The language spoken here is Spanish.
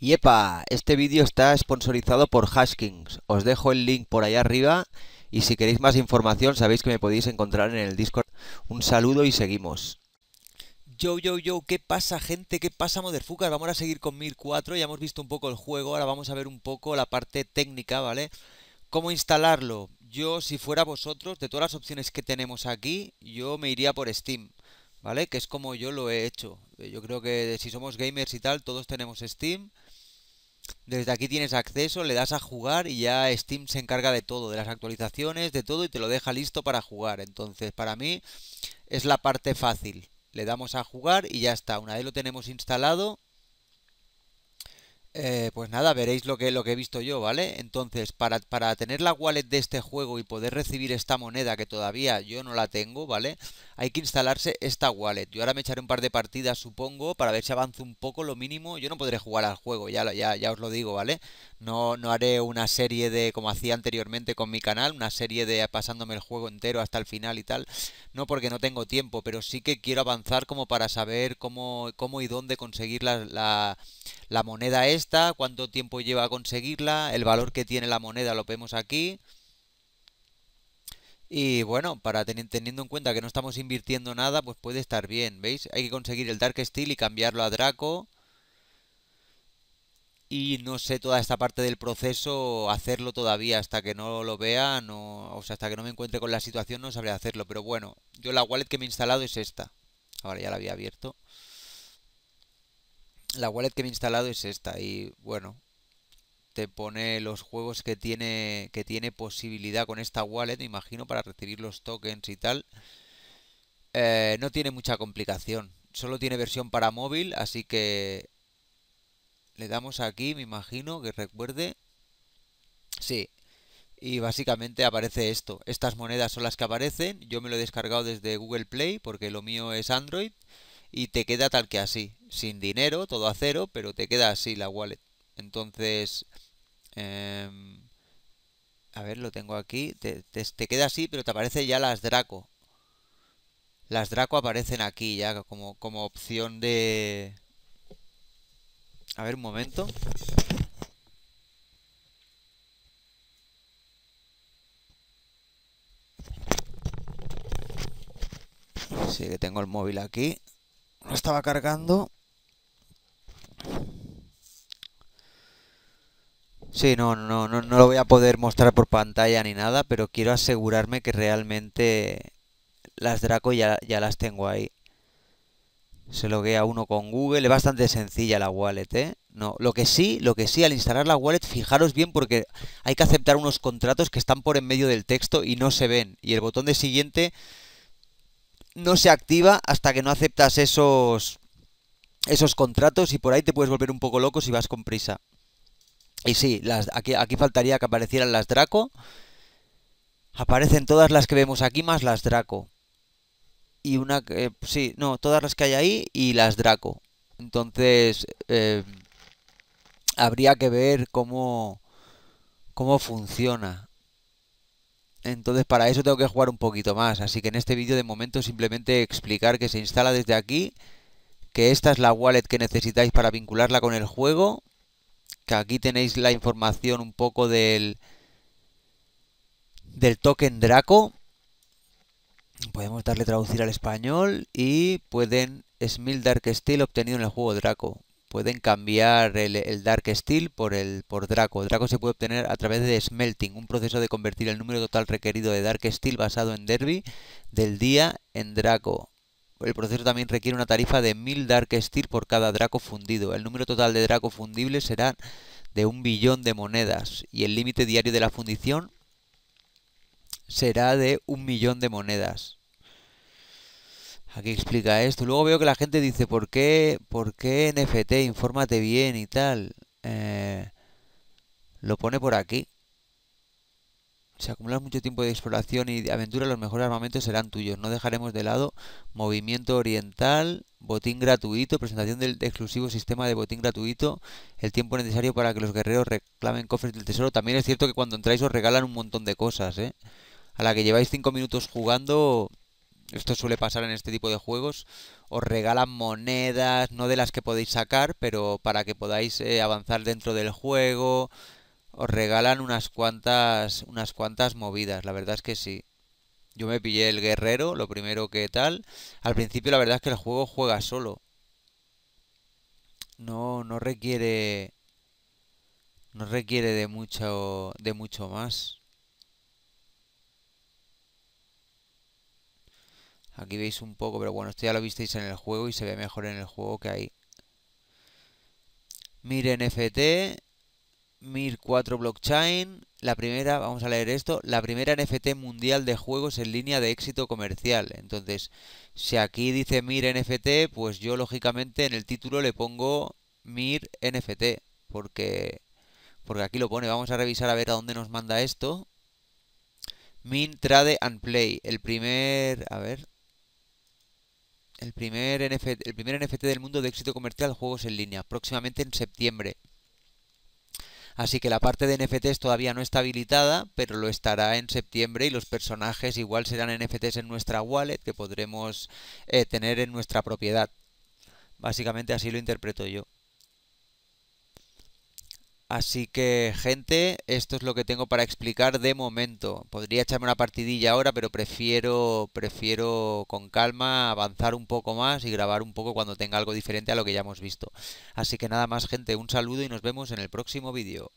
¡Yepa! este vídeo está sponsorizado por Hashkings Os dejo el link por ahí arriba y si queréis más información sabéis que me podéis encontrar en el Discord. Un saludo y seguimos. Yo, yo, yo, ¿qué pasa gente? ¿Qué pasa Motherfucker? Vamos a seguir con MIR 4, ya hemos visto un poco el juego, ahora vamos a ver un poco la parte técnica, ¿vale? ¿Cómo instalarlo? Yo, si fuera vosotros, de todas las opciones que tenemos aquí, yo me iría por Steam, ¿vale? Que es como yo lo he hecho. Yo creo que si somos gamers y tal, todos tenemos Steam desde aquí tienes acceso, le das a jugar y ya Steam se encarga de todo, de las actualizaciones, de todo y te lo deja listo para jugar. Entonces, para mí es la parte fácil. Le damos a jugar y ya está. Una vez lo tenemos instalado, eh, pues nada, veréis lo que, lo que he visto yo, ¿vale? Entonces, para, tener la wallet de este juego y poder recibir esta moneda que todavía yo no la tengo, ¿vale? Hay que instalarse esta wallet. Yo ahora me echaré un par de partidas, supongo, para ver si avance un poco lo mínimo. Yo no podré jugar al juego, ya, ya, ya os lo digo, ¿vale? No, no haré una serie de, como hacía anteriormente con mi canal, una serie de pasándome el juego entero hasta el final y tal. No porque no tengo tiempo, pero sí que quiero avanzar como para saber cómo, cómo y dónde conseguir la, la, la moneda es cuánto tiempo lleva a conseguirla, el valor que tiene la moneda lo vemos aquí. Y bueno, para teniendo en cuenta que no estamos invirtiendo nada, pues puede estar bien, ¿veis? Hay que conseguir el Dark Steel y cambiarlo a Draco. Y no sé toda esta parte del proceso hacerlo todavía hasta que no lo vea, no, o sea, hasta que no me encuentre con la situación no sabré hacerlo, pero bueno, yo la wallet que me he instalado es esta. Ahora ya la había abierto la wallet que me he instalado es esta y bueno, te pone los juegos que tiene que tiene posibilidad con esta wallet, me imagino, para recibir los tokens y tal. Eh, no tiene mucha complicación, solo tiene versión para móvil, así que le damos aquí, me imagino, que recuerde. Sí, y básicamente aparece esto. Estas monedas son las que aparecen. Yo me lo he descargado desde Google Play porque lo mío es Android y te queda tal que así, sin dinero, todo a cero, pero te queda así la wallet. Entonces, em, a ver, lo tengo aquí, te, queda así, pero te aparece ya las Draco. Las Draco aparecen aquí ya como, como opción de... A ver, un momento. Sí, que tengo el móvil aquí. Lo estaba cargando. Sí, no, no, no, no lo voy a poder mostrar por pantalla ni nada, pero quiero asegurarme que realmente las Draco ya, ya las tengo ahí. Se lo a uno con Google, es bastante sencilla la wallet, ¿eh? No, lo que sí, lo que sí, al instalar la wallet, fijaros bien porque hay que aceptar unos contratos que están por en medio del texto y no se ven. Y el botón de siguiente no se activa hasta que no aceptas esos, esos contratos y por ahí te puedes volver un poco loco si vas con prisa. Y sí, las, aquí, faltaría que aparecieran las Draco. Aparecen todas las que vemos aquí más las Draco. Y una... que... Eh, sí, no, todas las que hay ahí y las Draco. Entonces, eh, habría que ver cómo, cómo funciona entonces para eso tengo que jugar un poquito más, así que en este vídeo de momento simplemente explicar que se instala desde aquí, que esta es la wallet que necesitáis para vincularla con el juego, que aquí tenéis la información un poco del, del token Draco, podemos darle traducir al español y pueden Smil Dark Steel obtenido en el juego Draco pueden cambiar el, Dark Steel por el por Draco. Draco se puede obtener a través de smelting, un proceso de convertir el número total requerido de Dark Steel basado en Derby del día en Draco. El proceso también requiere una tarifa de 1000 Dark Steel por cada Draco fundido. El número total de Draco fundible será de un billón de monedas y el límite diario de la fundición será de un millón de monedas. Aquí explica esto. Luego veo que la gente dice, ¿por qué, por qué NFT? Infórmate bien y tal. Eh, lo pone por aquí. Si acumulas mucho tiempo de exploración y de aventura, los mejores armamentos serán tuyos. No dejaremos de lado movimiento oriental, botín gratuito, presentación del exclusivo sistema de botín gratuito, el tiempo necesario para que los guerreros reclamen cofres del tesoro. También es cierto que cuando entráis os regalan un montón de cosas, ¿eh? A la que lleváis 5 minutos jugando, esto suele pasar en este tipo de juegos, os regalan monedas, no de las que podéis sacar, pero para que podáis eh, avanzar dentro del juego, os regalan unas cuantas, unas cuantas movidas, la verdad es que sí. Yo me pillé el guerrero, lo primero que tal. Al principio la verdad es que el juego juega solo. No, no requiere... No requiere de mucho, de mucho más. Aquí veis un poco, pero bueno, esto ya lo visteis en el juego y se ve mejor en el juego que ahí. Mir NFT, Mir 4 Blockchain, la primera, vamos a leer esto, la primera NFT mundial de juegos en línea de éxito comercial. Entonces, si aquí dice Mir NFT, pues yo lógicamente en el título le pongo Mir NFT, porque, porque aquí lo pone. Vamos a revisar a ver a dónde nos manda esto. Min Trade and Play, el primer, a ver, el primer, NFT, el primer del mundo de éxito comercial juegos en línea, próximamente en septiembre. Así que la parte de NFTs todavía no está habilitada, pero lo estará en septiembre y los personajes igual serán NFTs en nuestra wallet que podremos eh, tener en nuestra propiedad. Básicamente así lo interpreto yo. Así que, gente, esto es lo que tengo para explicar de momento. Podría echarme una partidilla ahora, pero prefiero, prefiero con calma avanzar un poco más y grabar un poco cuando tenga algo diferente a lo que ya hemos visto. Así que nada más, gente, un saludo y nos vemos en el próximo vídeo.